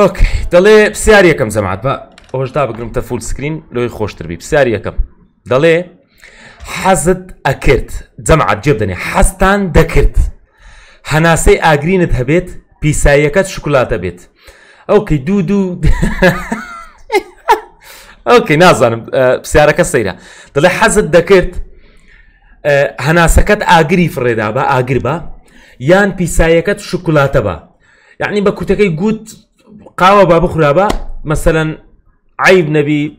ئۆک دەڵێ پرسیار یەکەم زەمات بە ئەوەشدا بگرم تە فول سکرین لۆی خۆشتربی پرسیار یەکەم دەڵێ حەزت ئەکرد جەمعات جێبدەنێ حەستان دەکرد هەناسەی ئاگرینت هەبێت پیساییەکەت شکلاتە بێت ئەوکەی دوو دوو ئەوکەی نازانم پرسیارەکە سەیرە دەڵێ حەزت دەکرد هەناسەکەت ئاگری فڕێدا بە ئاگر بە یان پیساییەکەت شکلاتە بە یعنی بە کورتەکەی گوت قاوە با بخورا بە مەسەەن عیب نەبی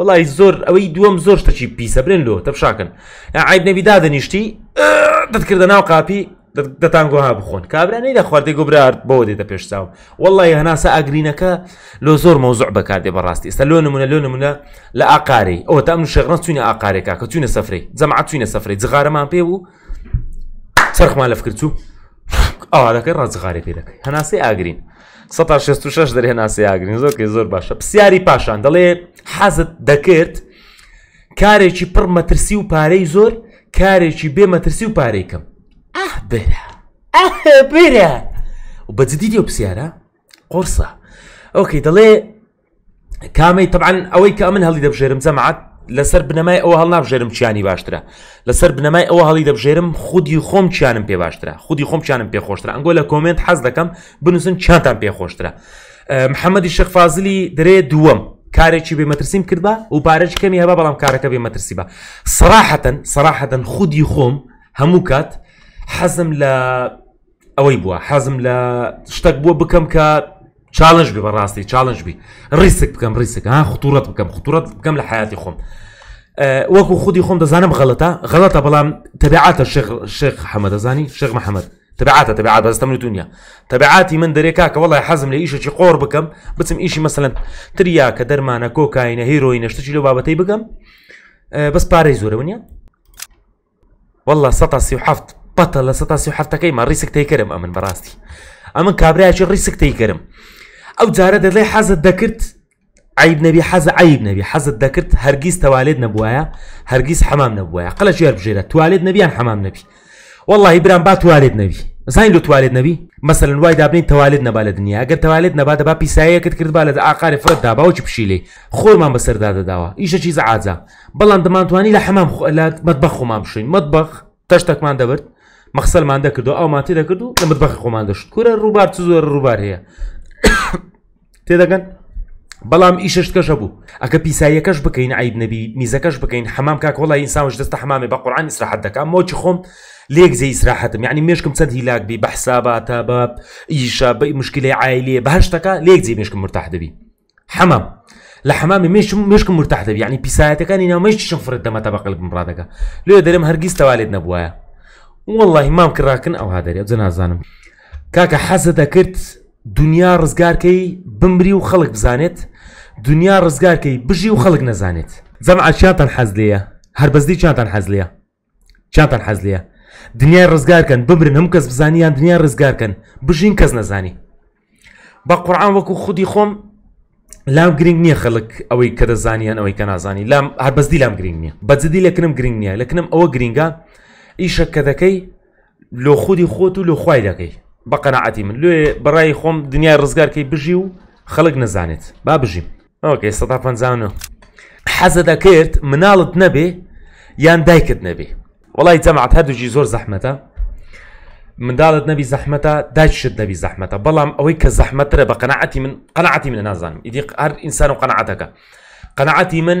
وڵی زۆر ئەوەی دووەم زۆر شتەچی پیسە برێن لۆ تەپشاکن عیب نەبی دادەنیشتی دەتکردە ناو قاپی دەتان گوها بخۆن کابرانەی لە خواردی گوبرار بەوە دێتە پێشچاو وڵی هەناسە ئاگرینەکە لۆ زۆر مەوزوع بەکاردێ بەڕاستی ئستا لۆ نمونە لۆ نمونە لە ئاقاری ئەوە تام شەغڕەن چوینە ئاقارێکا کە چوینە سەفری جەمع چوینە سەفری جغارەمان پێ و سەرخمان لەفکردچوو ئاوارەکە ڕازغاری پێ دەکەی هەناسەی ئاگرین سطع شست وشش داري هنا سياق نزوك يزور باشا بسياري باشا عند الله حزت دكرت كاري شي بر ما ترسيو باري زور كاري شي بي ما ترسيو باري كم اه برا اه برا وبتزيدي ديو بسيارة قرصة اوكي دلي كامي طبعا اوي كامن هالي دبجير مزمعك لەسەر بنەمای ئەوە هەڵ نابژێرم چیانی باشترە لەسەر بنەمای ئەوە هەڵی دەبژێرم خودی خۆم چیانم پێ باشترە خودی خۆم چیانم پێخۆشترە ئەنگۆ لە کۆمنت حەز دەکەم بنووسن چانتان پێخۆشترە محەممەدی شەخفازلی درێ دووەم کارێکی بێمەترسیم کردە و پارێکی کەمی هەبا بەڵام کارەکە بێمەترسی بە سەراحەتەن سەراحەتەن خودی خۆم هەموو کات حەزم لە ئەوەی بووە حەزم لە شتەک بووە بکەم کە تشالنج بي بەڕاستی تشالنج بي ريسك بكم ريسك ها خطورەت بكم خطورەت بكم لحياتي حياتی أه وكو خودي خۆم دەزانم غەڵەتە غلطة بەڵام تەبعاتە شێخ الشيخ حەمە دەزانی شێخ محەممەد تبعاتها تبعات بس تملي دنيا تبعاتي من دريكاك والله حزم لي ايش قور بكم بس ايشي مثلا ترياك درمانا كوكاينا هيروين اشتجي لو بابتي بكم أه بس باري زوره ونيا والله سطاسي وحفت بطل سطاسي وحفت كيما ريسك تيكرم امن براستي امن كابريا ريسك تيكرم ئەو جارە دەڵێ حەزت دەکرد عیب نەبی حەز عیب نەبی حەزت دەکرد هەرگیز تەوالێت نەبووایە هەرگیز حەمام نەبووایە قەلە ژێر بژێرە توالێت نەبیان حەمام نەبی والله بران با توالێت نەبی زانین لە توالێت نەبی مەسەن وای دابنین تەوالێت نەبا لە دنیا ئەگەر تەوالێت نەبا دەبا پیسایەکت کردبا لە ئاقارێ فرەت داباوکی پشیلێ خۆرمان بەسەردا دەداوە ئیشە چیز عاجا بەڵام دەمانتوانی لە حەمام مەتبەخ خۆمان بشین مەتبەخ تەشتەکمان دەبرد مەخسەلمان دەکردو ئەو ماتی دەکرد و لە مەتبەخی خۆمان دەشت کورە ڕووبار چ زۆر ڕووبار هەیە تێدەگەن بەڵام ئیشش کەشە بوو ئەگە پیساییەکەش بکەین عیب نەبی میزەکەش بکەین حمام کا کۆڵی ئینسانش دەستە حمامی بە قورآانی سراحەت دەکەم مۆچی خۆم لێک زەی سراحەتم یعنی مێشکم چەند هیلاک بی بە حساباتە بە ئیشە بە مشکلی عیلێ بە هەشتەکە لێک زی مشکم مرتاح دەبی حمام لە حمامی مشکم مرتاح دەبی ینی پیسایەتەکانی نامەیشتیشم فرد دەمەتە بەقل بمڕادەکە لێ دەرم هەرگیز تەوالێت نەبووایە والله مام کڕاکن ئەوها دەری جەنازانم کاکە حەزە دەکرد دنیا ڕزگارکەی بمری و خەڵک بزانێت دنیا ڕزگارکەی بژی و خەڵک نەزانێت زەم ئاچیانتان حەز لەیە هەربەزدی چاتان حەز لەیە چاتان حەز لەیە دنیا ڕزگارکەن بمرن هەم کەس بزانیان دنیا ڕزگارکەن بژین کەس نەزانی بە قورآان وەکو خودی خۆم لام گرنگ نییە خەڵک ئەوەی کە دەزانیان ئەوەی کە نازانی لام هەربەزدی لام گرنگ نییە بەجددی لەکنم گرنگ نییە لەکنم ئەوە گرنگە ئیشە کە دەکەی لۆ خودی خۆت و لۆخوای دەکەی بە من لێ بەڕای خۆم دنیای ڕزگارکەی بژی و خەڵک نەزانێت با بژیم ئۆکەی سەدا پ حەزە دەکرد مناڵت نەبێ یان دایکت نەبێ وڵی جەمعات هەردووجی زۆر زەحمەتە منداڵت نەبی زەحمەتە دایشت نەبی زەحمەتە بەڵام ئەوەی کە زەحمەترە بە قەنەعەتی من قەنەعەتی منە نازانم ئیدی هەر ئینسان و قەنەعەتەکە قەنەعەتی من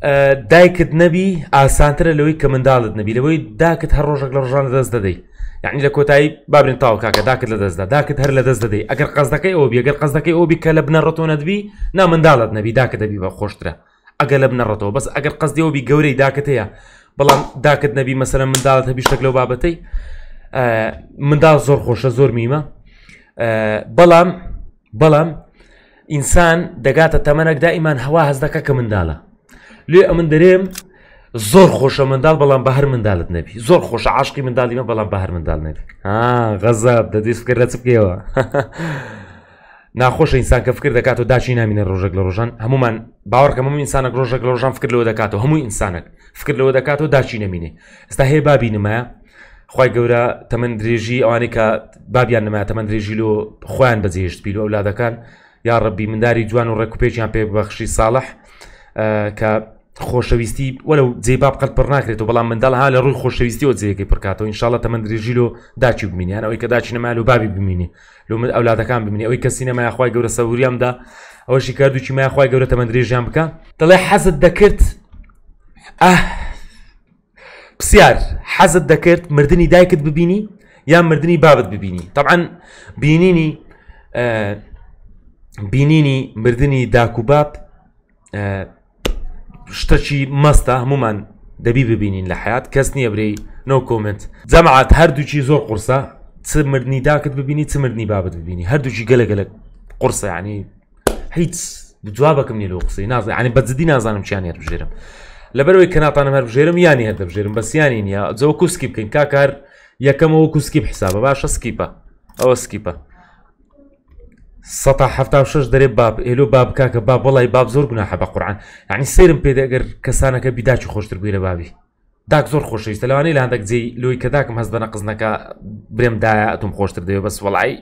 دایکت نەبی ئاسانترە لەوەی کە منداڵت نەبی لەوەی داکت هەر ڕۆژێک لە ڕژان دەست دەدەی یعنی لە کۆتایی بابرین تاو کاکە داکت لە دەستدا داکت هەر لە دەست دەدەی ئەگەر قەزەکەی ئەو بێگەر قەزەکەی ئەوبی کە لە بنەڕەتۆ نەدبی نا منداڵت نەبی داکە دەبی بە خۆشترە ئەگە لە بنەڕەتەوە بەس ئەگەر قەزیەوەبی گەورەی داکت هەیە بەڵام داکت نەبی مەسەر منداڵت هەبی شتێک لەو بابەتەی منداڵ زۆر خۆشە زۆر میمە بەڵام بەڵام ئینسان دەگاتە تەمەنەکدا ئیمان هەوا هەزدەکە کە منداڵە لێ ئەمن دەرێم زۆر خۆشە منداڵ بەڵام بە هەر منداڵت نەبی زۆر خۆشە عاشقی منداڵیمە بەڵام بە هەر منداڵ نەبی غەزە دەدیستکە لە چکەوە ناخۆش ئینسان کە فکر دەکات و داچی نامینە ڕۆژێک لە ڕۆژان هەمومان باوەڕکە هەموو ئینسانە ڕۆژێک لە ڕۆژان فکر لەوە دەکاتەوە هەموو ئینسانک فکر لەوە دەکات و داچی نەمینێ ئستا هەیە بابی نمایە خی گەورە تەمەند درێژی ئەوانەی کە بابیان نمایە تەمەند درێژی لۆ خۆیان بەجێشت بیل ئەولادەکان یا ڕەبی منداری جوان و ڕێککوپێکیان پێ بەخشی ساڵح کە خۆشەویستی وەرە جێبا بقەت پڕ ناکرێت و بەڵام منداڵ ها لە ڕووی خۆشەویستیەوە جێگەی پڕکاتەوە ئینشاڵە تەمە درێژی لۆ داچی بمینیان ئەوەی کە داچینە مال و بابی ببینی لۆمت ئەولادەکان ببینی ئەوەی کەسی نەمایخوای گەورە سەوریامدا ئەوەشی کردوچی مایخوای گەورە تەمە درێژیان بکە دەڵێ حەزت دەکرد پرسیار حەزت دەکرد مردنی دایکت ببینی یان مردنی بابت ببینی طبعا بینینی بینینی مردنی داکوباب شتشي مستا هموما دبي ببينين لحياة كاسني ابري نو no كومنت زمعت هر دو زور قرصة تمرني داكت ببيني تمرني بابت ببيني هر دو جلق جلق قرصة يعني هيت بجوابك مني لو قصي ناز يعني بتزدي نازانم شان يعني بجيرم لبروي كنا طانا مر بجيرم يعني هذا بجيرم بس يعني يا زوكو سكيب كن يا كم هو سكيب حسابه باش سكيبه او سكيبه 1970 دەرێ باب ئێلو باب کاکە باب بەڵی باب زۆر گوناح بە قورآن ینی سرم پێدەگەر کەسانەکە بیداچی خۆشتر بووی لە بابی داک زۆر خۆشەویستە لەوانەی لاندەك جێی لۆی کە داکم هەست بە نەقزنەکە برێمدایە ئەتم خۆشتر دەوێت بەس وڵی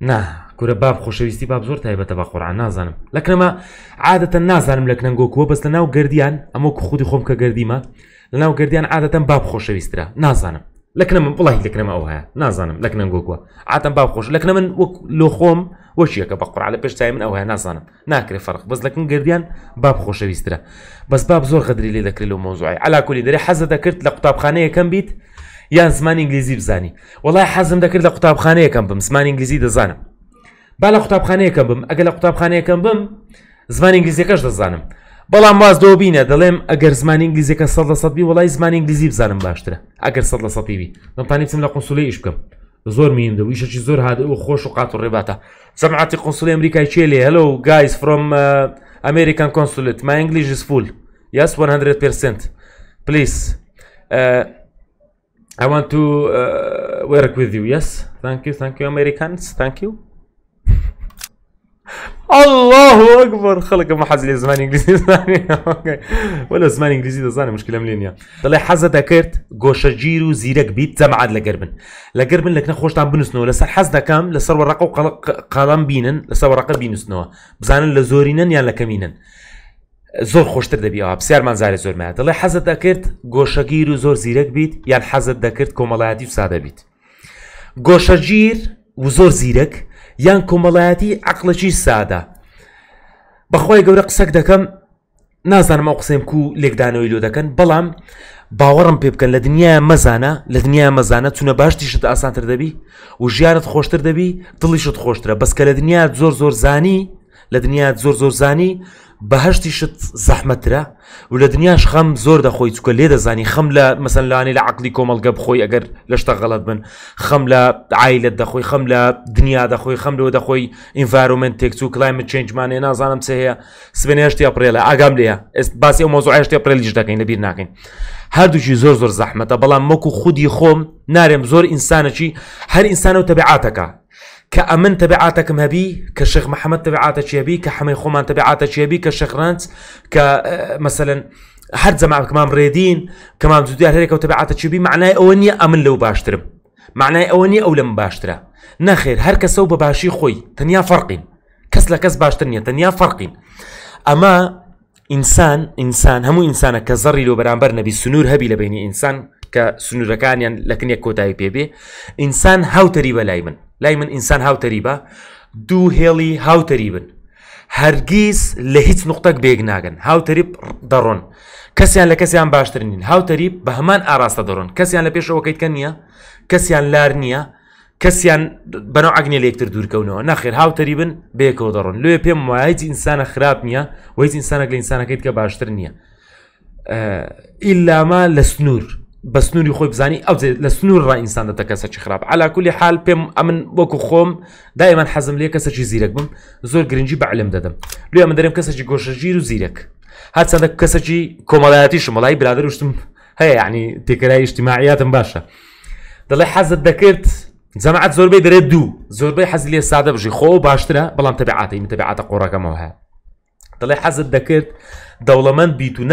نا کورە باب خۆشەویستی باب زۆر تایبەتە بە قورآان نازانم لەکنەما عادەتەن نازانم لە کنەنگۆکووە بەس لە ناو گردیان ئەمە خودی خۆم کە گردیمە لە ناو گردیان عادەتەن باب خۆشەویسترە نازانم لكن من والله لكن ما اوها نازانم لكن نقولكوا عاتا باب خوش لكن من وك لو خوم وش يك بقر على باش تايمن اوها نازانم ناكري فرق بس لكن قرديان باب خوش بيسترا بس باب زور غدري لي ذكر له موضوعي على كل دري حز ذكرت لقطاب خانيه كم بيت يا زمان انجليزي بزاني والله حزم ذكرت لقطاب خانيه كم بم زمان انجليزي دزانم بالا قطاب خانيه كم بم اقل قطاب خانيه كم بم زمان انجليزي كاش دزانم بەڵام واز دۆ بینە دەڵێم ئەگەر زمانی ئنگلیزیەکە سە لە سەبی وڵی زمان ئنگلیزی بزانم باشترە ئەگەر سە لە سەبی دەمتانی بچم لە قنسولی ئیش بکەم زۆر میم دەوی شەکی زۆر هاد و خۆش و قات و ڕێباتە سەمعاتی قنسولی ئەمریکای چێ لێ هەلو گایز فرۆم ئەمریکان کنسولت ما ئنگلیژ فول یاس 100 پرسنت پلیس I want to uh, work with you. تانکیو thank you, الله ئەگبەر خەڵکە مە حەزلی زمان ئینگلیسی وەلە زمان ئینگلیزی دەزانانی مشکلم لێ نیە دەڵێ حەزەتە کرد گۆشەگیر و زیرەک بیت جەمعات لەگەر بن لەگەر بن لەک نەخۆشتان بنووسنەوە لەسەر حەز دەکەم لەسەر ڕق و قەڵام بینن لەسەر ڕقە بینوسنەوە بزانن لە زۆرینەن یان لەکەمینن. زۆر خۆشتر دەبیەوە پرسیارمان زارە زۆرمە دەڵێ حەزت دەکرد گۆشەگیر و زۆر زیرەک بیت یان حەزت دەکرد کۆمەڵایەتی و سادە بیت. گۆشەگیر و زۆر زیرەک یان کۆمەڵایەتی عقلەکی سادە بەخوای گەورە قسەک دەکەم نازانم ئەو قسەم کو لێکدانەوەی لۆ دەکەن بەڵام باوەڕم پێ بکەن لە دنیا مەزانە لە دنیا مەزانە چونە باشتیشت ئاسانتر دەبی و ژیانت خۆشتر دەبی دڵیشت خۆشترە بەسکە لە دنیا زۆر زۆر زانی لە دنیا زۆر زۆر زانی بەهشتی شت زەحمەترە و لە دنیاش خەم زۆر دەخۆی چکە لێ دەزانی خەم لە مەسەلانی لە عقلی کۆمەلگە بخۆی ئەگەر لە شتە غەڵت بن خەم لە عیلت دەخۆی خەم لە دنیا دەخۆی خەم لەوە دەخۆی ئینڤارومنت تێکچ و کلایمە چنجمانێ نازانم چ هەیە سبێنێشتی ئەپڕێلە ئاگام لێە باسی ئەو مۆزۆ هشتی پرێلیش دەکەین لەبییر ناکەین هەردووشی زۆر زۆر زەحمەتە بەڵام مەکو خودی خۆم نارێم زۆر ئینسانەکی هەر ئینسانە و تەبعاتەکە كأمن تبعاتك مهبي كشيخ محمد تبعاتك يبي كحمي خمان تبعاتك يبي كشيخ رانت كمثلا آه، حد زمان كمان ريدين كمان زوديار هيك وتبعاتك يبي معناه أوني أمن لو باشترم معناه أوني أو لم نخير هر كسو بباشي خوي تنيا فرقين كس باشترنيا تنيا فرقين أما إنسان إنسان همو إنسان كزري لو برانبر نبي سنور هبي لبيني إنسان كسنور كان يعني لكن يكوتاي بيبي إنسان هاو تري بلاي من لای من ئینسان هاوتەری بە دوو هێڵی هاوتەری بن هەرگیز لە هیچ نقطەک بێگ ناگەن هاوتەریب دەڕۆن کەسیان لە کەسیان باشترین هاوتەریب بە هەمان ئاراستە دەڕۆن کەسیان لە پێشەوەکەیت کە نییە کەسیان لار نییە کەسیان بەناو ئەگنی لەکتر دوورکەونەوە نەخیر هاوتەری بن بێکەوە دەڕۆن لێ پێم وایە ئینسانە خراپ نییە وەی ئینسانە لە ئینسانەکەیت کە باشتر نییە ئیللاما لە سنوور بە سنووری خۆی بزانی ئەو لە سنوور ڕ ئینسان دەتە کەسەکی خراپ علا كل حال پێم امن وەکو دائما دایمان حەزم لێ کەسەکی زیرەک بم زۆر گرنگجی بەعلم دەدەم لێ ئەمە دەرم کەسەکی گۆشەژیر و زیرەک هەرچەندە کەسەکی كومالاتي شمالاي برادر وشتم هەیە عنی يعني تێکرای اجتماعیاتم باشە دەڵێ حەزت دەکرد جەماعات زۆربەی دەرێت دوو زۆربەی حەزی لێ سادە بژی خۆ باشترە بەڵام تەبعاتی من تەبعاتە قۆڕەکەمەوە هەیە دەڵێ حەزت دەکرد دەوڵەمەند بیت و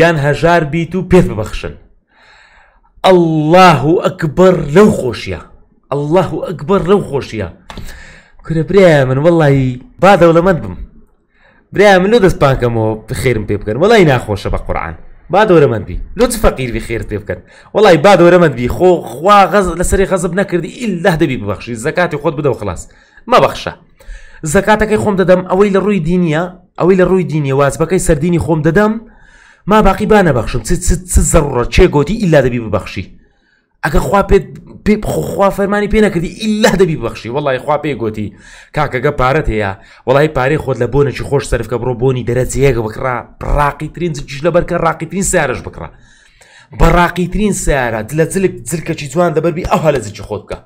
یان هەژار بیت و پێت الله أكبر لو خوشيا الله أكبر لو خوشيا كره بريمن والله بعد ولا ما بم بريا لو دس بانكمو بخير بيبكن والله ناخوش بالقران بعد ولا من بي لو تفقير بخير بيبكن والله بعد ولا من بي خو خوا غز لسري نكر دي إلا بي ببخشي الزكاة خود بدا وخلاص ما بخشى زكاتەکەی خۆم دەدەم ئەوەی لە ڕووی دینیە ئەوەی روي دينيا دینیە وازبەکەی خوم ددم دەدەم ما باقی با نەبەخشم زڕە چێ گوتی ئللا دەبی ببەخشی ئەگە خوا پێت پێخوا فەرمانی پێ نەکردی ئللا دەبی بەخشی وڵی خوا پێی گوتی کاکەگە پارەت هەیە وڵی پارەی خۆت لە بۆنێکی خۆش سەرفکە بڕۆ بۆنی دەرەجەیەگە بکرا ڕاقی ترین جش لە بەرکە ڕاقی ترین سارش بکرا بەڕاقی ترین سیارە لە جلک جلکەکی جوان دەبەربی ئەوها لە زیچی خۆت بکە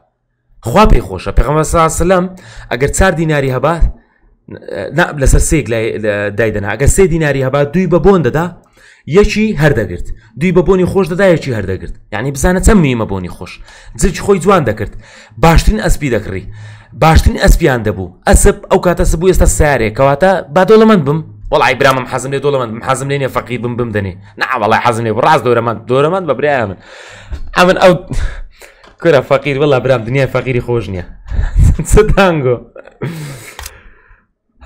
خوا پێی خۆشە پێغەمە ساسلم ئەگەر چار دیناری هەبات لەسەر سێک دایدەنا ئەگە سێ دیناری هەبات دوی بە بۆن دەدا یەکی هەردەگرت دوی بە بۆنی خۆش دەدایەکی هەردەگرت یعنی بزانە چەند میمە بۆنی خۆش جج خۆی جوان دەکرد باشترین ئەسپی دەکڕی باشترین ئەسپیان دەبوو ئەسب ئەو کاتە سبوو ئێستا سارێک کەواتە با دۆڵەمەند بم وڵی برامم حەزم لێ دۆڵەمەند حەزم لێنێ فەقی بم بم دەنێ ناوەڵی حەزم لێ ڕاست دۆرەمان دۆرەمان بە برای من ئەمن ئەو کورە فەقیر وڵا برام دنیا فەقیری خۆش نییە سدانگۆ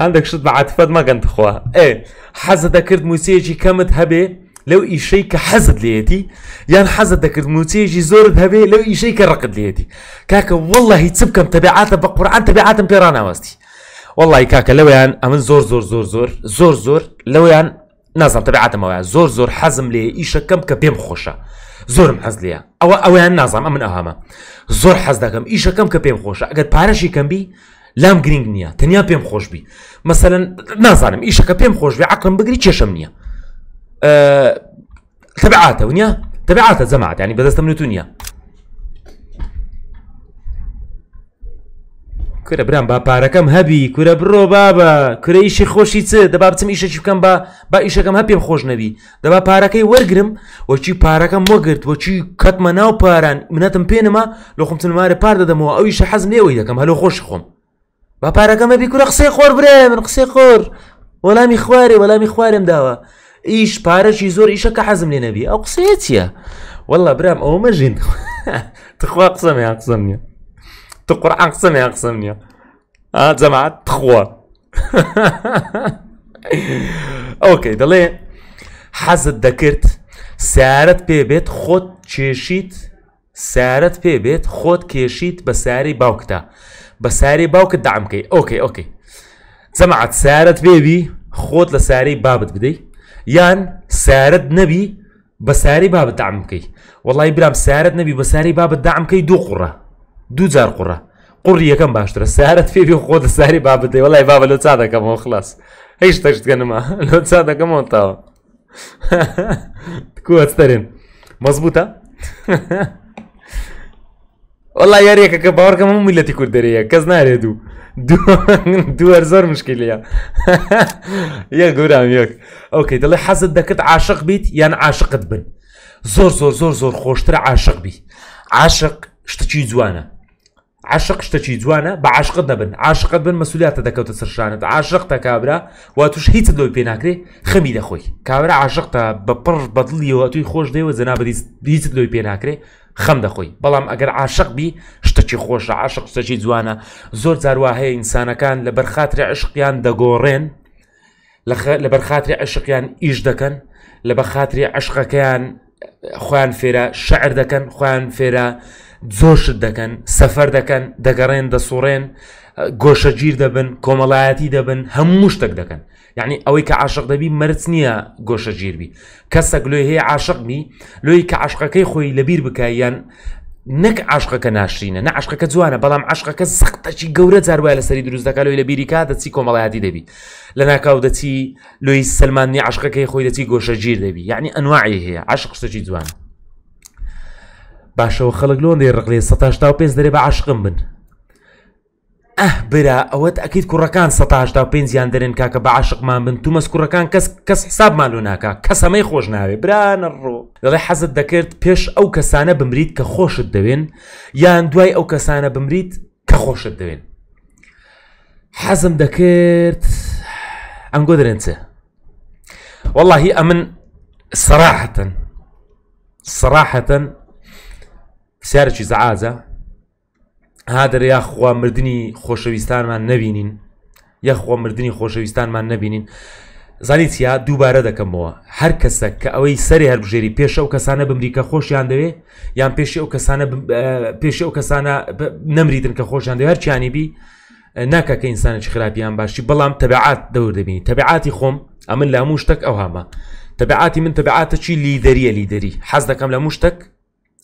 عندك شد بعد فد ما كانت خوها اي حزة ذكرت موسيجي كمد هبي لو اي إشي كحزد ليتي يعني حزد ذكرت موسيجي زور ذهبي لو اي إشي كرقد ليتي كاكا والله تبكم تبعات بقران عن تبعات بيرانا وستي والله كاكا لو يعني أمن زور زور زور زور زور زور لو يعني نازم تبعات ما زور زور حزم لي إيش كم كبيم خوشا زور محز ليه أو أو يعني نازم أمن أهمه زور حزدكم إيش كم كبيم خوشا أجد بارشي كم بي لام گرنگ نییە تەنیا پێم خۆشببی مەمثلەن نازانم ئیشەکە پێم خۆشببی عقلم بگری چێشم نییە تەبعاتەوە نیە تەبعاتە زەمات ینی بەدەستە منوت نیە کورە برام با پارەکەم هەبی کورە بڕۆ بابە کورە ئیشی خۆشی چ دەبا بچم ئیشەکی بکەم بە با ئیشەکەم هەپێم خۆش نەبی دەبا پارەکەی وەرگرم وەچی پارەکەم وەگرت وەچی کەتمە ناو پاران منەتم پێنەما لەخم چنمارە پار دەدەمەوە ئەو ئیشە حەزم لێەوەی دەکەم هەلو خۆش خۆم با پارەکەمە بیکورە قسەی خور بره من ولا خۆر وەلامی ولا وەلامی خوارم داوە ئیش پارەشی زۆر ئیشەکە حەزم لێ نەبی ئەو او چییە؟ وەڵا برام ئەو مەژین تخوا قسەمیان قسەم نیا تو قورعان قسەمیان قسەم آه جەماعات تخوا اوكي دلی حزت دکرت سعرت پی بێت خود چشید سعرت پی بێت خود کشید بە سعری باوکتە. بساري ساری باوکت كي اوكي اوكي سمعت سارت بيبي خوت لساري بابت بدي يان سارت نبي بساري باب بابت دام والله وڵی سارت نبي بساري باب بابت دام بکەی دوو قوڕە دوو جار قوڕە قوڕی یەکەم باشترە سارت فێبی خۆت لە ساری بابت دەی وڵی بابە لە چا دەکەمەوە خلاص لو تەشتگەنما كم چا دەکەمەوە تاوە کوەستەرێن مزبوطة وڵا یاریەکە کە باوەڕکەم هەموو میلەتی کوردەرەیە کەس نارێ دوو دووەر زۆر مشکلیە یە گەورام یەک ئۆکەی دەڵێ حەزت دەکرد عاشق بیت یان عاشقت بن زۆر زۆر زۆر زۆر خۆشترە عاشق بی عاشق شتچی جوانە عاشق شتەچی جوانە بە عاشقت دەبن عاشقت بن مەسولیاتە دەکەوتە سەرشانت عاشق تا کابرا وا توش هیچ لۆی پێ ناکرێ خەمی دەخۆی کاورا عاشقتە بە پڕ بەدڵیەوە توی خۆش دەوە جەنابەت هیچ لۆی پێ ناکرێ خەم دەخۆی بەڵام ئەگەر عاشق بی شتەکی خۆشە عاشق شتەکی جوانە زۆر جاروا هەیە ئینسانەکان لە بەرخاتری عشقیان دەگۆڕێن لە بەرخاتری عشقیان ئیش دەکەن لە بەخاتری عشقەکەیان خۆیان فێرە شعر دەکەن خۆیان فێرە زۆشت دەکەن سەفەر دەکەن دەگەڕێن دەسوڕێن گۆشەگیر دەبن کۆمەڵایەتی دەبن هەموو شتێک دەکەن یعنی ئەوەی کە عاشق دەبی مەرج نییە گۆشە ژیربی کەسەک لۆی هەیە عاشقمی لۆی کە عاشقەکەی خۆی لەبیر بکاییان نەک عاشقەکە ناشرینە نە عاشقەکە جوانە بەڵام عاشقەکە سەختەکی گەورە جاروایە لە سەری دروست دەکە لۆی لە بیریکا دەچی کۆمەڵایەتی دەبی لە ناکاو دەچی لۆی سلمانی عاشقەکەی خۆی دەچی گۆشە گیر دەبی یعنی ئەنواعی هەیە عاشق قسەکی جوانە باشەوە خەڵک لۆندێ ڕقلێ سەتا پێ دەرێ بە عاشقم بن ئەه برا ئەوەت ئەکییت کوڕەکان 1950یان دەرن کاکە بە عاشقمان بن تومەس کوڕەکان کەس کەس حسابمان و ناکە کەسەمەی خۆش ناوێ برانە ڕۆ دەڵێ حەزت دەکرد پێش ئەو کەسانە بمریت کە خۆشت دەوێن یان دوای ئەو کەسانە بمریت کە خۆشت دەوێن حەزم دەکرد ئەم گۆ دەرێنچە واللهی ئە من سەراحەن سەراحەن سیارێکی زعازە هادر یا خوا مردنی خۆشەویستانمان نبینین یەخوا مردنی خۆشەویستانمان نبینین زانیتیا دووبارە دەکەمەوە هەر کەسە کە ئەوەی سەری هەربژێری پێش ئەو کەسانە بمریکە خۆشیان دەوێ یان پێشی ئەو کەسانە پێشی ئەو کەسانە نەمریدن کە خۆشیان دەوێ هەرچیانی بی ناکە کە ئینسانە چ خراپیان باشی بەڵام تەبعات دەور دەبینی تەبعاتی خۆم ئەمن لە هەموو شتێک ئەو هەمە تەبعاتی من تەبعاتە چی لیدەریە لیدەری حەز دەکەم لە موشتێک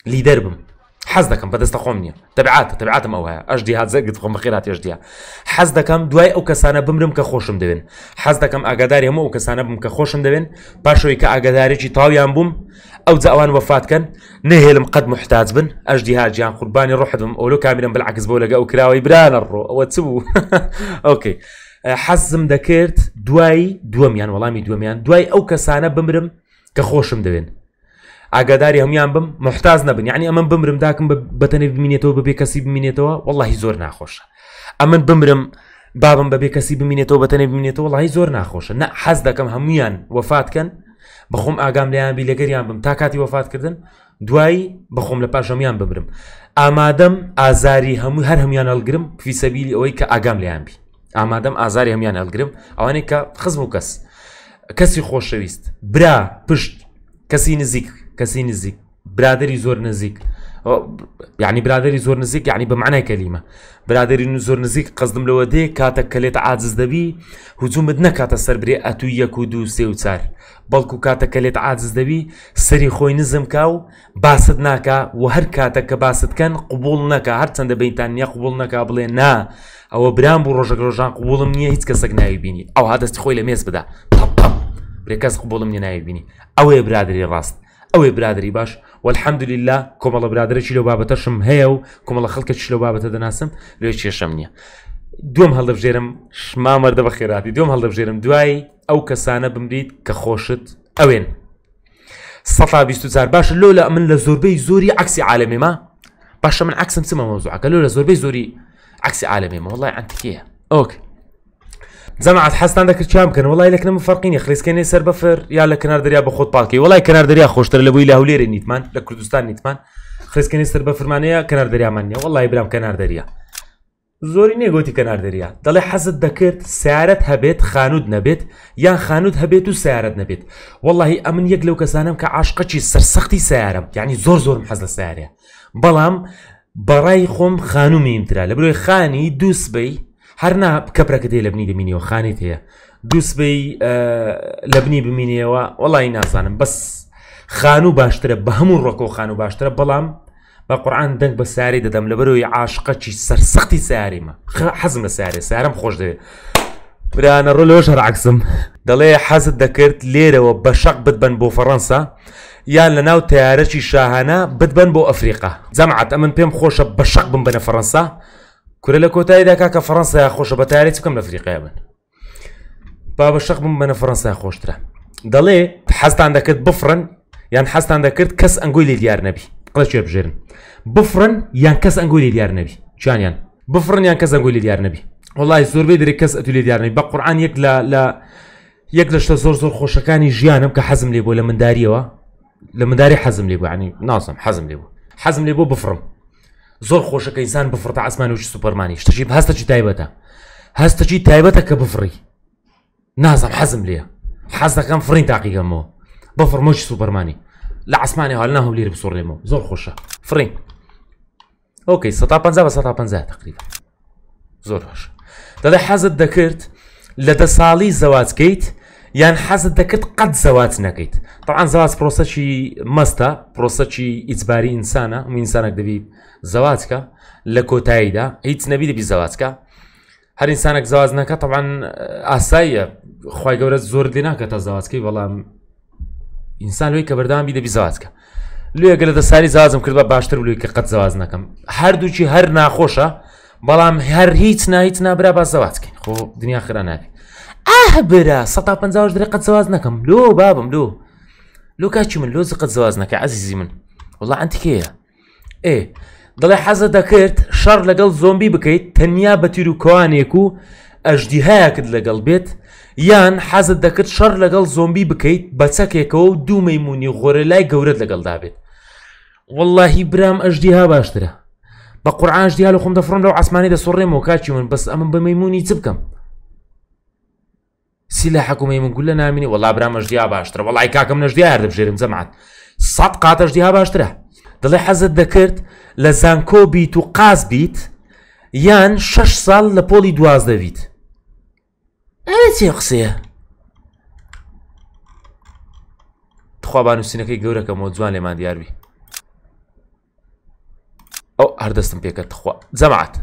لیدەر بم حەز دەکەم بەدەستە خۆم نییە دەبعاتە دەبعاتم ئەوەیە ئەشدی هاازەگت خۆم بەخێرا تێشدیە حەز دەکەم دوای ئەو کەسانە بمرم کە خۆشم دەوێن حەز دەکەم ئاگاداری هەموو ئەو کەسانە بم کە خۆشم دەوێن پاشەوەی کە ئاگادارێکی تاویان بووم ئەو جاوان وەفاتکەن نهێلم قەت محتاج بن ئەشدی هاجییان قوربانی ڕحدم ئەولو کامیرم بلعکس بۆ لەگە ئەو کراوەی برانە ڕۆ ئەوە چ بوو ئۆکەی حەزم دەکرد دوای دووەمیان وەڵامی دووەمیان دوای ئەو کەسانە بمرم کە خۆشم دەوێن ئاگاداری هەمویان بم محتاز نەبن یعنی ئەمە بمرم داکم بەتەنێ بمینێتەوە بەبێ کەسی بمینێتەوە وڵی زۆر ناخۆشە ئەمن بمرم بابم بەبێ کەسی بمینێتەوە بەتەنێ بمینێتەوە وڵی زۆر ناخۆشە نە حەز دەکەم هەمویان وەفاتکەن بەخۆم ئاگام لەیان بی لەگەریان بم تا کاتی وەفاتکردن دوایی بەخۆم لە پاشەمیان ببرم ئامادەم ئازاری هەموو هەر هەمیان ئەلگرم فیسەبیلی ئەوەی کە ئاگام لەیان بی ئامادەم ئازاری هەمیان ئەلگرم ئەوانێک کە خزم و کەس کەسی خۆشەویست برا پشت کەسی نزیک کەسی نزیک برادری زۆر نزیک یعنی برادری زۆر نزیک یعنی بەمانای کەلیمە برادری زۆر نزیک قەزدم لەوە دێ کاتە کەلێت عاجز دەبی هجوومت نەکاتە سربرێ ئەتو یەک و دو سێ و چار بەڵکو کاتە کەلێت عاجز دەبی سەری خۆی نزم کاو باست ناکە و هەر کاتە کە باستکەن قوبول نەکە هەرچەندە بینتان نیە قوبول نەکە بڵێ نا ئەوە برام بوو ڕۆژە ڕۆژان قوبولم نییە هیچ کەسەک ناوی بینی ئەو هادەستی خۆی لە مێز بدا پڕێ کەس قوبولم نیە ناوی بینی ئەوەیە برادری ڕاست ئەوەی برادری باش والحەمدلله کۆمەڵە برادرێکی لەو بابەتەشم هەیە و کۆمەڵە خەڵکەی لەو بابەتە دەناسم لێ کێشەم نییە دوم هەڵدەبژێرم شما مەردە بە خێراتی دوم هەڵدەبژێرم دوایی ئەو کەسانە بمریت کە خۆشت ئەوێن 1920 باش لۆ لە من لە زۆربەی زۆری عکسی عالمێمە باشە من عکسم چمە مۆزوعکە لۆ لە زۆربەی زۆری عکسی عالمێمە وڵی ئەتیە ئۆک زەمعات حستان دەکرد چام بکەن وڵای لەکنە مفرقینی خلیسکەێ سەر بەفر یا لە کنار دەریا بە خۆت پاکی وڵای کنار دەریا خۆشتر لەبووی لە هولێری نیتمان لە کوردستان نیتمان خلیسکەێ سەر بە فرمانەیە کنار دەریامانە وڵی برام کنار دەریا زۆری نێگوتی کەنار دەریا دەڵێ حەزت دەکرد سیارەت هەبێت خانوود نەبێت یان خانوود هەبێت و سیارەت نەبێت وڵی ئەمن یەک لەو کەسانم کە عاشقەچی سەرسەختی سیارم یعنی زۆر زۆرم حەز لە سیارەیە بەڵام بەڕای خۆم خانومیم تررا لە برۆی خانی دووسبەی هەرنا کەپرەکە دێ لە بنی دەمینیەوە خانیت هەیە دووسبەی لە بنی بمینیەوە وڵی نازانم بەس خان و باشترە بە هەموو ڕۆکۆ خان و باشترە بەڵام بە قورآان دەنگ بە ساری دەدەم لە بەرەوەی عاشقەکی سەرسەختی ساریمە حەزم لە سارێ سارم خۆش دەوێت برانە ڕۆ لەۆش هەرعکسم دەڵێ حەزت دەکرد لێرەوە بە شەق بتبن بۆ فەڕەنسا یان لە ناو تیارەکی شاهانە بتبن بۆ ئەفریقا زەمعات ئەمن پێم خۆشە بە شەق بم بنە فەڕەنسا کورە لە کۆتاییدا کاکە فەەنسا خوش بە تارێت بکەم لە فریقای من با بە من بم بەنە فەەنسا خۆشترە دەڵێ حەستان دەکرد بفرن یان يعني حست عندك کەس ئەنگۆی لێ دیار قلت قڵە بجيرن بفرن یان کەس ئەنگۆی لێ نبي نەبی يعني بفرن یان کەس ئەنگۆی لێ دیار والله وڵی بيدري درێک کەس ئەتو نبي دیار نەبی لا قورآان یەک لە یەک لە شتە زۆر زۆر خۆشەکانی ژیانم کە حەزم لێ بۆ لە حزم لە منداری حەزم لێ بۆ عنی ناسم حزم لێ بۆ حەزم بفرم زۆر خۆشەکە ئینسان بفرتە ئاسمانوش سوپەرمانی شتەشی هەستەکی تایبەتە هەستەکی تایبەتە کە بفری نازم حەزم لێە حەز دەکەم فرین تاقیگەمەوە بە فەرمۆشی سوپەرمانی لە عسمانی هەڵنا هەولێری بسوڕێمەوە زۆر خۆشە فرین ئۆکەی 150 بە 150 تقریبا زۆر باشە دەڵێ حەزت دەکرد لە دە ساڵی زەوازکەیت یان حەزت دەکرد قەت زەوات نەکەیت تاعاان زەواز پرۆسەکی مەستە پرۆسەکی ئیتباری ئینسانە ئینسانە دەبی زەواتکە لە کۆتاییدا هیچ نەبی دەبی زەواتکە هەر ئینسانێک زەواز نەکە تاعاان ئاساییە خی گەورە زۆر لێ ناکەتە زەواتکەی بەڵام ئینسان لوی کە بەردامی دەبی زەواتکە لێ گەلە دە ساری زازم کرد بە باشتر لوی کە قەت زەواز نەکەم هەردووچی هەر ناخۆشە بەڵام هەر هیچ نایت نابرا با زەواتکەین خۆ دنیا خرا نابێت ئاه برا 150 درێ قەت زواز نەکەم لۆ بابم لۆ لۆ کاچی من لۆز قەت زواز نەکە عزیزی من وڵ ئەتیکەیە ئێ دڵێ حەزە دەکرد شەڕ لەگەڵ زۆمبی بکەیت تەنیا بە تیر و کوانێک و ئەژدیهایەکت لەگەڵ بێت یان حەزت دەکرد شەڕ لەگەڵ زۆمبی بکەیت بەچەکێکەوە و دوو مەمونی غۆرە لای گەورەت لەگەڵدا بێت واللهی برام ئەژدیها باشترە بە قورعانشدیها لە خۆم دەفرم لەو عسمانی دەسوڕێمەوە کاچی من بەس ئەمە بە مەمونی چ بکەم سی لە حکوومی من گول لە نامینی وڵا برامەژدیا باشترە وڵای کاکەم نەژدیار دەبژێرم زەمات سەد قاتەژدیها باشترە دڵێ حەزت دەکرد لە زانکۆ بیت و قاز بیت یان شش ساڵ لە پۆلی دواز دەویت چی قسەیە تخوابان وسینەکەی گەورەکەمەوە جوان لێمان دیاروی ئەو هەردەستم پێکرد تخوا زەمات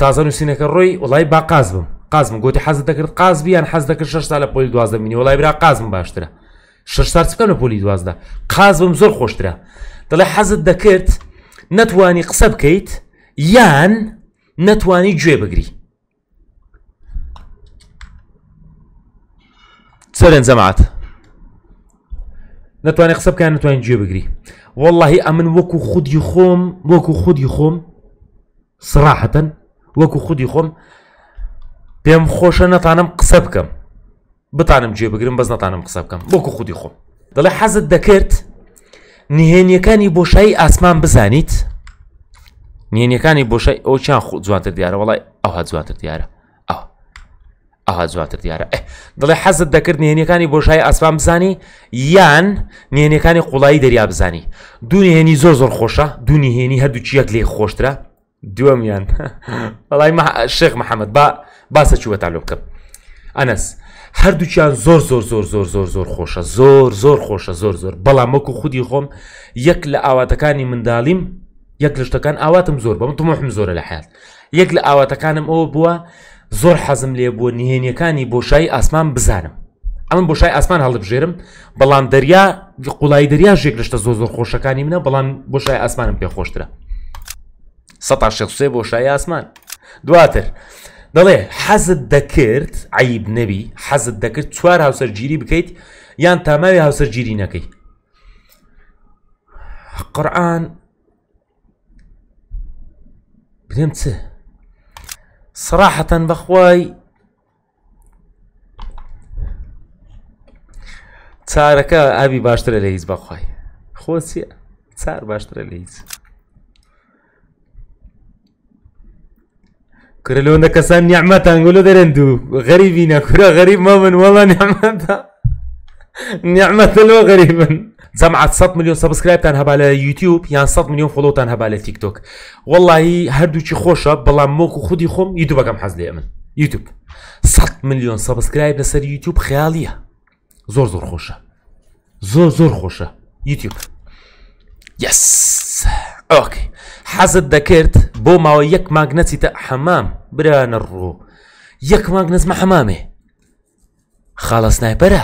تازە نووسینەکە ڕۆی وڵای باقاز بم قازم گوتی حەز دەکرد قاز بیان حەز دەکرد شش سال لە پۆلی دوازدە بینی وڵای برا قازم باشترە شش سال چکەم لە پۆلی دوازدە قازم زۆر خۆشترە دەڵێ حەزت دەکرد نەتوانی قسە بکەیت یان نەتوانی گوێ بگری سەرێن جەماعات نتوانانی قسە بکەن نتوانین گوێ بگری واللهی ئەمن وەکو خودی خۆم وەکو خودی خۆم سراحەن وەکو خودی خۆم پێم خۆشە نەتانم قسە بکەم بتانم جێ بگرم بەس نەتانم قسە بکەم بۆکو خودی خۆم دەڵێ حەزت دەکرد نهێنیەکانی بۆشایی ئاسمان بزانیت نێنیەکانی بۆشای ئەو چیان خو جوانتر دیارە وڵای ئەوها جوانتر دیارە ئەو ئەها جوانتر دیارە دڵێ حەزت دەکرد نێنیەکانی بۆشای ئاسمان بزانی یان نێنیەکانی قوڵایی دەریا بزانی دوو نهێنی زۆر زۆر خۆشە دوو نهێنی هەردوو چیەک لێ خۆشترە دووەمیان بەڵای شێخ محەممەد با باسە چوەتان لۆ بکەم ئەنس هەردووچیان زۆر زۆر زۆر زۆر زۆر زۆر خۆشە زۆر زۆر خۆشە زۆر زۆر بەڵام وەکو خودی خۆم یەک لە ئاواتەکانی منداڵیم یەک لە شتەکان ئاواتم زۆر بەم تمحم زۆرە لە حات یەک لە ئاواتەکانم ئەوە بووە زۆر حەزم لێ بووە نهێنیەکانی بۆشایی ئاسمان بزانم ئەمن بۆشای ئاسمان هەڵبژێرم بەڵام دەریا قوڵای دەریا ژێک لەشتە زۆ زۆر خۆشەکانی منە بەڵام بۆشای ئاسمانم پێ خۆشترە سە شخصێ بۆشای ئاسمان دواتر دەڵێ حەزت دەکرد عیب نەبی حەزت دەکرد چوار هاوسەرگیری بکەیت یان تاماوی هاوسەرگیری نەکەی قورآن بێم چ سراحەتەن بەخوای چارەکە ئابی باشترە لە هیچ بەخوای خۆ چیە چار باشترە لە هیچ كرلونا كسان نعمتا نقولوا درندو غريبين كرة غريب ما من والله نعمتا نعمتا لو غريبا سمعت 100 مليون سبسكرايب تنهب على يوتيوب يعني 100 مليون فولو تنهب على تيك توك والله هردو شي خوشة بلا موكو خودي خوم يوتيوب كم حز لي امن يوتيوب 100 مليون سبسكرايب لسر يوتيوب خيالية زور زور خوشة زور زور خوشة يوتيوب يس اوكي حەزت دەکرد بۆ ماوە یەک ماگ نەچیتە حەمام برانە ڕوو یەک ماگ نزمە حەمامێ خاڵە سنایپەرە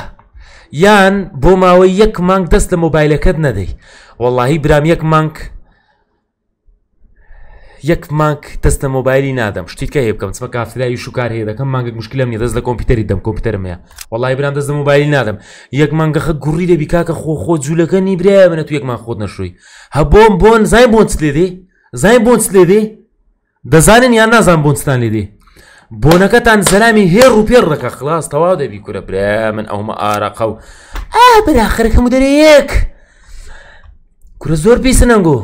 یان بۆ ماوەی یەک مانگ دەست لە مۆبایلەکەت نەدەی وەڵی برام یەک مانگ یەک مانگ دەستە مۆبایلی نادەم شتیکە هەیە بکەم چمە کافتداایی شوکار هەیە دەکەم مانگە مشکلە نیە دەست لە کۆمپیوتری دەم کۆمپیوتەرمەیە وڵی برام دەست لە مۆبایلی نادەم یەک مانگەخە گوڕی دەبی کاکە خۆ خۆ جوولەکە نیبرای منە تو یەکمان خۆت نەشووی هەبۆم بۆن زای بۆن چ لێدی زای بۆنس لێدێ دەزانن یان نازان بۆنستان لێدێ بۆنەکەتان زەرامی هێر و پێر ڕەکە خلاص تەواو دەبی کورە برا من ئەومە ئاراقە و ئا براخرەکەم دەرەیەک کورە زۆر پیسنەنگۆ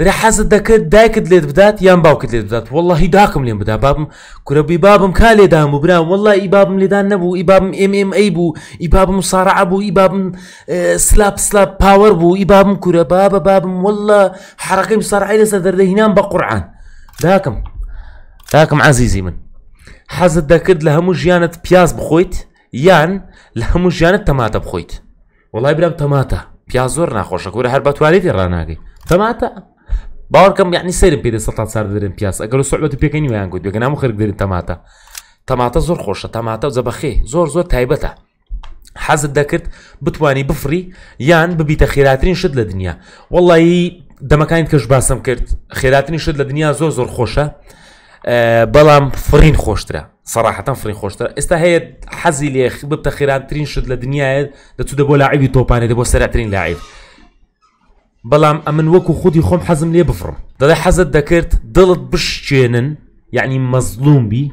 درێ حەزت دەکرد دایکت لێت بدات یان باوکت لێت بدات والله داکم لێم بدات بابم کورەبی بابم كالي دام و برام والله ئی بابم لێدان نبو ئی بابم MMA بو ئی بابم صارع بو ئی بابم سلاب سلاب پاوەەر بو ئی بابم کورە بابا بابم وله حرەکەی ساڕعی لەسەر دەردەهینان با قورآان داکم داکم عزیزی من حەزت دەکرد لە هەموو ژیانت پیاز بخۆیت یان لە هەموو ژیانت تەماتە والله برام تەماتە پیا زور ناخۆشە کورە هەر بەتوانیتی ڕناگەی تەماتە باوەڕکەم یعنی يعني سرم پێ دەسەڵ سار درن پیاس ئەگەر سوعبەت پێکەنی ویان گوت بێگەنام خرگ درن تەماتە تەماتە زور خوشة تەماتە و زەبەخێ زور زۆر تایبەتە حەزت دەکرد بتانی بفری یان ببیتە خێراترین شت لە دنیا وڵی دەمەکانی کەش باسم کرد خێراتنی شد لە دنیا زور زۆر خۆشە آه، بلام فرین خۆشترە صراحة فرين خۆشترە ئێستا هەیە حەزی لێ ببتە خێراترین شت لە دنیاە دەچودە بۆ لاعیبی تۆپانێت بۆ سەراترین لاعیب بەڵام ئەمن وەکو خودی خۆم حەزم لێ بفڕم دەدا حەزت دەکرد دڵت بشتێنن یعنی مەزلومبی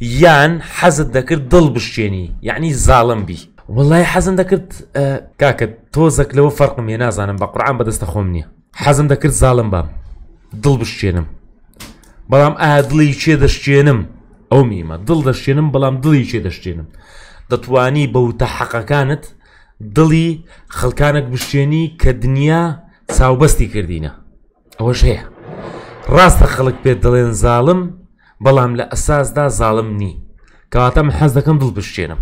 یان حەزت دەکرد دڵ بشتێنی یعنی زاڵمبی وڵی حەزم دەکرد کاکە تۆزەک لەوە فەرقم ێ نازانم بە قڕان بەدەستە خۆم نییە حەزم دەکرد زاڵم بام دڵ بشتێنم بەڵام ئادڵی چێ دەشتێنم ئەو میمە دڵ دەشتێنم بەڵام دڵی چێ دەشتێنم دەتوانی بە وتە حەقەکانت دڵی خەڵکانت بشتێنی کە دنیا ساوبەستی کردینە ئەوەش هەیە ڕاستە خەڵک پێت دەڵێن زاڵم بەڵام لە ئەساسدا زاڵم نی کەواتەم حەز دەکەم دڵ بشتێنم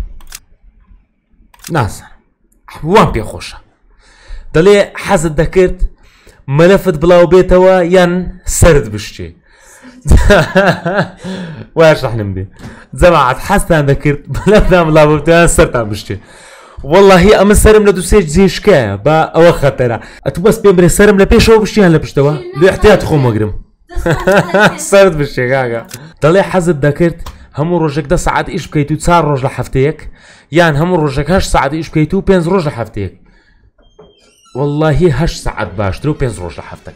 ناسە وان پێخۆشە دەڵێ حەزت دەکرد مەلەفت بڵاو بێتەوە یان سرد بشتێ وایشحنم بێ جەماعات حەستان دەکرد بەلەفدان بڵاو بێتیان سەرتان بشتێ والله هي امن سرم لدوسيج زيشكا با او خطره اتو بس بيمري سرم لبيش او بشي هلا بشتوا نعم. لاحتياط خو مغرم صارت بشي غاغا طلع حزت ذكرت هم روجك دا ساعات ايش بكيتو تسار روج لحفتيك يعني هم روجك هاش ساعات ايش بكيتو بينز روج لحفتيك والله هش ساعات باشتر بينز روج لحفتك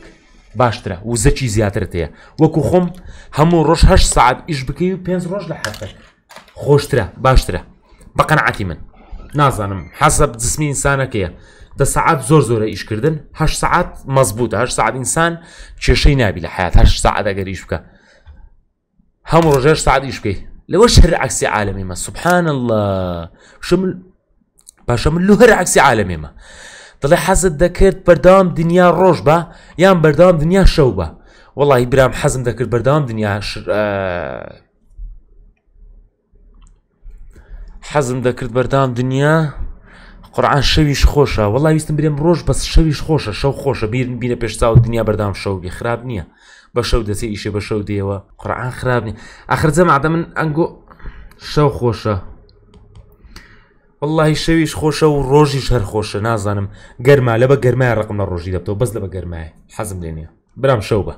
باشترا وزتشي زياتر تيا وكو خوم هم روج هش ساعات ايش بكيتو بينز روج لحفتك خوشترا باشترا بقنعتي من نازانم حسب جسمی ئینسانەکەیە دە سعات زۆر زۆرە ئیشکردن هە ساعت مەزبوطە هە سعات ئینسان کێشەی نابی لە حیات هە سعات ئەگەر ئیش بکە هەموو ڕۆژێش سعات ئیش بکەی لەوە شەر عکسی عالمێمە سبحان الله شمل باش من لو هەر عکسی عالمێمە دڵێ حەزت دەکرد بەردام دنیا ڕۆژ بە یان بەردام دنیا شەو بە وڵی برام حەزم دەکرد بەردام دنیا حەزم دەکرد بەردام دنیا قڕان شەویش خۆشە وڵا ویستم برێم ڕۆژ بەس شەویش خۆشە شەو خۆشە بیرن بینە پێشتا و دنیا بەردام شەوگی خراپ نییە بە شەو دەسێ ئیشێ بە شەو دێەوە قڕان خراپ نیە ئاخر جەمعدە من ئەنگۆ شەو خۆشە واللهی شەویش خۆشە و ڕۆژی شەر خۆشە نازانم گەرما لە بە گەرمای ڕقم لە ڕۆژی دەبتەوە بەس لە بە گەرمای حەزم لێ نیە برام شەو بە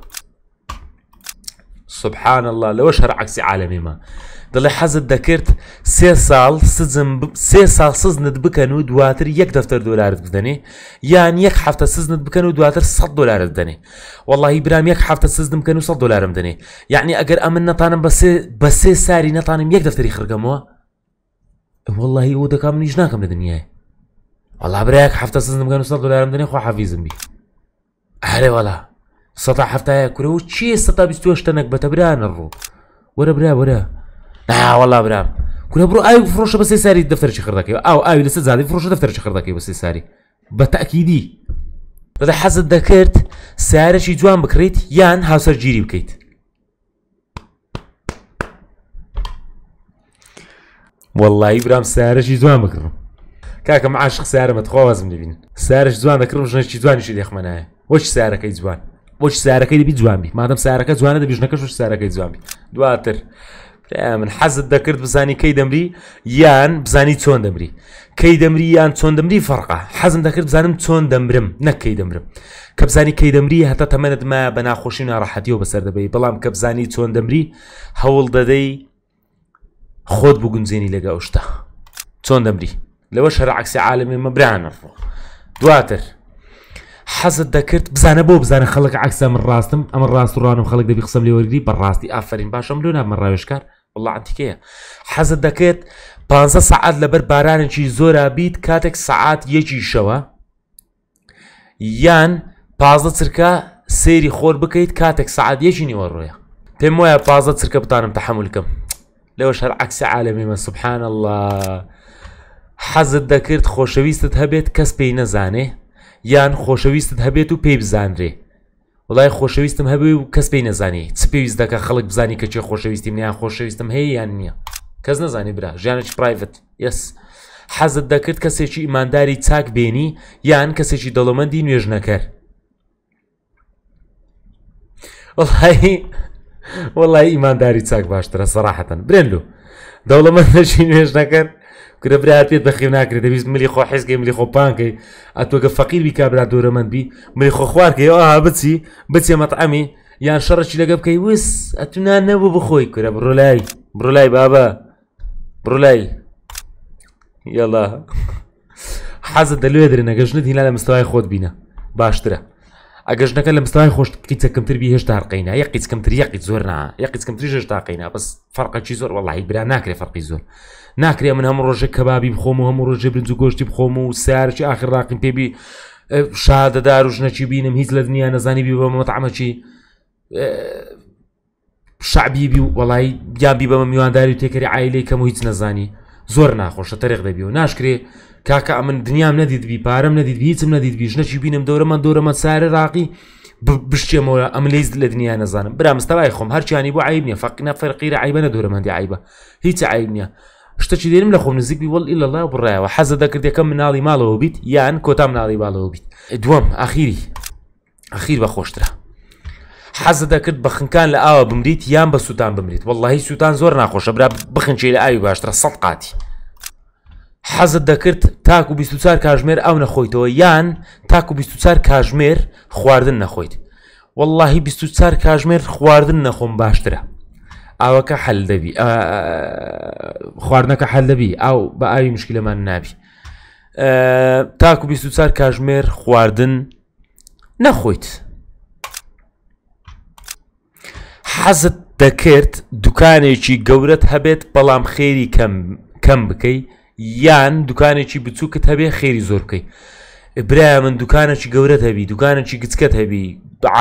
سبحان الله لەوە شەر عکسی عالمیمە. دڵێ حەزت دەکرد سێ ساڵ سزم سێ ساڵ سزنت بکن و دواتر یەک دەفتەر دلارت بدەنی یان یەک هەفتە سزنت بکن و دواتر صد دلار بدنی دەنێ واللهی برام یەک هەفتە سزم بکن و صد دلار بدنی یعنی اگر ئەمن نتانم بس بس سری نتانم یک یەک دەفتری و واللهی او دکام نیش ناکەم لە دنیای والله برایەک هەفتە سزم بکن و صد دلار بدنی خواه حفیزم بی هەرێ وەڵا سەتا هفته کره و چیە سەتا بیستوە تنک بەتەبرانە ڕوو وەرە برا وەرە نه آه، والله برام گویا برو أي آه، فروشة ئاوی بفرۆشە بەسێ ساری دەفتەرکی خردەکەی ئاو آه، لسه زادي فروشة دفتر شخر ذاك بس ساری بتأكيدي تاکیدی حزت ذكرت دەکرد سارەشی جوان بكريت يان بکڕیت جيري بكيت والله إبرام برام سارەشی جوان بكرم كاك مع بکڕم ما تخوز من بين دەبین سارش جوان بكرم شنو دەکڕم ژنەشی جوانیشی وش وەش كي جوان وش كي بي وەش سارەکەی دەبی جوانبی مادەم وش جوانە كي جوان بي دواتر. من حەزت دەکرد بزانی کەی دەمری یان بزانی چۆن دەمری کەی دەمری یان چۆن دەمری فەرقا حەزم دەکرد بزانم چۆن دەمرم نەکەی دەمرم کە بزانی کەی دەمری هەتا تەمەنت ما بە ناخۆشی ناڕەحەتیەوە بەسەر دەبی بەڵام کە بزانی چۆن دەمری هەوڵ دەدەی خۆت بگونجێنی لەگە شتا چۆن دەمری لەوە شەر عکسی عالمی مەبرانە دواتر حەزت دەکرد بزانە بۆ بزانە خەڵک عکسە من ڕاستم ئەمە ڕاست و ڕانم خەڵک دەبی قسەم لێوەرگری بەڕاستی ئافرین باشم لۆ نامە ڕاوێشکار وڵاتیکەیە حەزت دەکرێت 15 سعات لەبەر بارانێکی زۆرا بیت کاتێک سعات یەکی شەوە یان پازە چرکە سێری خۆر بکەیت کاتێک سعات یەکی نیوە ڕۆیە پێم وایە پازە چرکە بتانم تەحملکەم لەوەش هەر عکسی عالەمی مە سبحان الله حەزت دەکرد خۆشەویستت هەبێت کەس پێی نەزانێ یان خۆشەویستت هەبێت و پێی بزانرێ وڵای خۆشەویستم هەبێ و کەس پێی نەزانی چ پێویست دەکە خەڵک بزانی کە چێ خۆشەویستی نیان خۆشەویستم هەیە یان نییە کەس نەزانی برا ژیانێک پرایڤت یس حەزت دەکرد کەسێکی ئیمانداری چاک بێنی یان کەسێکی دەڵەمەندی نوێژنەکەر وڵی وڵی ئیمانداری چاک باشترە سەراحەتەن برێن و دەوڵەمەندەشی نوێژ نەکرد کرە برات پێت بەخێ ناکرێت دەویست ملی خۆ حزگەی ملی خۆ پانکەی ئەتۆگە فەقیربی کابرا دۆرەمەند بی ملی خۆ خوارکەی ئەوها بچی بچێ مەتعامی یان شەڕەی لەگە بکەی وس ئەتونان نەبوو بخۆی کرە بڕۆلای بڕۆلای بابا بڕۆلای یاڵا حەزت دەلوێ درێنە گەژنت هیلا لە مستوای خۆت بینە باشترە ئەگەژنەکە لە مستای خۆش قیچە کەمتر هێشتا ڕقینە یە قیچ کەمتر یەقی زۆر نا یەقیچ کەمتری ژێشتا قینه بەس فرق چیزور وڵی برا نکری فرقی زور ناکرێ من هەم ڕۆژە کەبابی بخۆم و هەموو ڕۆژێ برنج و گۆشتی بخۆم و سارکی آخر ڕاقم پێبی شادەدار و ژنەکی بینم هیچ لە دنیا نەزانی بی بەمەوە ئەمەچی شعبیبی و وڵی یابی بەمە میوانداری و تێکەری عیلی کەم و هیچ نەزانی زۆر ناخۆشە تەرێق دەبی و ناشکرێ کاکە ئەمن دنیام نەدیدبی پارەم نەدید هیچم نەدید بی ژنەکی بینم دەورەمە دورەمە سارە راقی بشتێمەوە ئەم لیز لە دنیا نەزانم برامستەوای خۆم هەرچیانی بۆ عیب نیە فەقنە فەرقیرە عیبە نە دورەمەندی عیبە هیچ عیب نییە شتەکی دێنم لە خۆم نزیک بیوەڵ ئیلا لای بڕایەوە حەزە دەکردەکە مناڵی ماڵەوە بیت یان کۆتا مناڵی باڵەوە بیت دووەم ئاخیری ئەخیر بە خۆشترە حەزە دەکرد بە خنکان لە ئاوە بمریت یان بە سووتان بمریت وەڵی سووتان زۆر ناخۆشە برا بخنچێ لە ئاوی باشترە سەد قاتی حەزت دەکرد تاکو 24 کاژمێر ئەو نەخۆیتەوە یان تاکو 24 کاژمێر خواردن نەخۆیت واللهی 24 کاژمێر خواردن نەخۆم باشترە ئاوەکە حل دەبی خواردنەکە حل دەبی ئاو بە ئاوی مشکلەمان نابی تاکو 24 کاژمێر خواردن نەخۆیت حەزت دەکرد دوکانێکی گەورەت هەبێت بەڵام خێری کەم بکەی یان دوکانێکی بچووکت هەبێ خێری زۆر بکەی برای من دوکانێکی گەورەت هەبی دوکانێکی گچکەت هەبی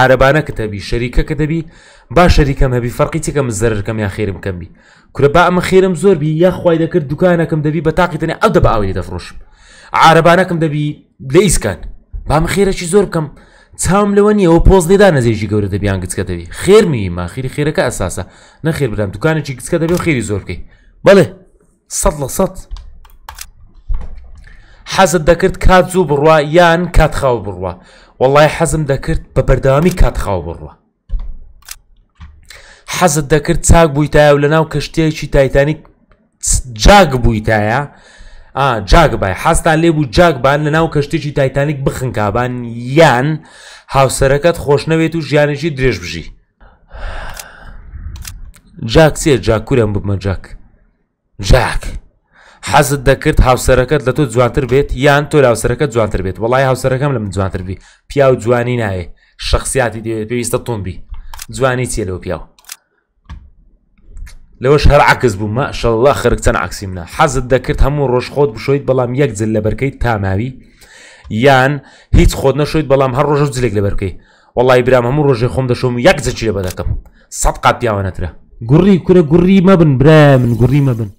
عربانەکە هەبی شەریکەکە دەبی با شەریکەم هەبی فەرقی چێکم زەرکەم یا خێرم کەمبی کورە با ئەمە خێرم زۆربی یاخوای دەکرد دوکانەکەم دەبی بە تاقیتنێ ئەو دەب ئاوی دەفرۆشم عربانەکەم دەبی لە ئیسکان بام خێرەی زۆر بکەم چام لەوە نیەوە پۆز لێدا نەزێژی گەورە دەبیان گچکە دەبی خێرمی ماخیری خێرەکە ئەساسە نەخێر بدەم دوکانێکی گچکە دەبێ خێری زۆر بکەی بەڵێ سەد لە سەد حەزت دەکرد کات زوو بڕوا یان کاتخاو بڕوە وەڵای حەزم دەکرد بە بەردەوامی کاتخاو بڕوە حەزت دەکرد چاک بوویتە و لە ناو کەشتەیەکی تایتانیک جاگ بوویتایە جاگ بای حستان لێ بوو جاگبان لە ناو کەشتێکی تایتانیک بخنکابان یان هاوسەرەکەت خۆشنەوێت و ژیانێکی درێژ بژی جاکسێ جاکورم ببمە جاک جاک حەزت دەکرد هاوسەرەکەت لە تۆ جوانتر بێت یان تۆ هاوسەرەکە جوانتر بێت وڵی هاوسەرەکەم لە من جوانتر بی پیا و جوانی نایە شخصیاتی دەوێت پێویستە تونبی جوانی چێ لەو پیاوە لەوەش هەر عکس بوو ماشله خرک چەند عکسی منە حەزت دەکرد هەموو ڕۆژ خۆت بشویت بەڵام یەک جل لە بەرکەی تاماوی یان هیچ خۆت نەشویت بەڵام هەر ڕۆژ جلێک لە بەرکەی وڵی برام هەموو ڕۆژێ خۆم دەشم یەک جەچی لە بەدەکەم سەد قات پیاوانەترە گوڕی کورە گوڕی مەبن برا من گوڕی مەبن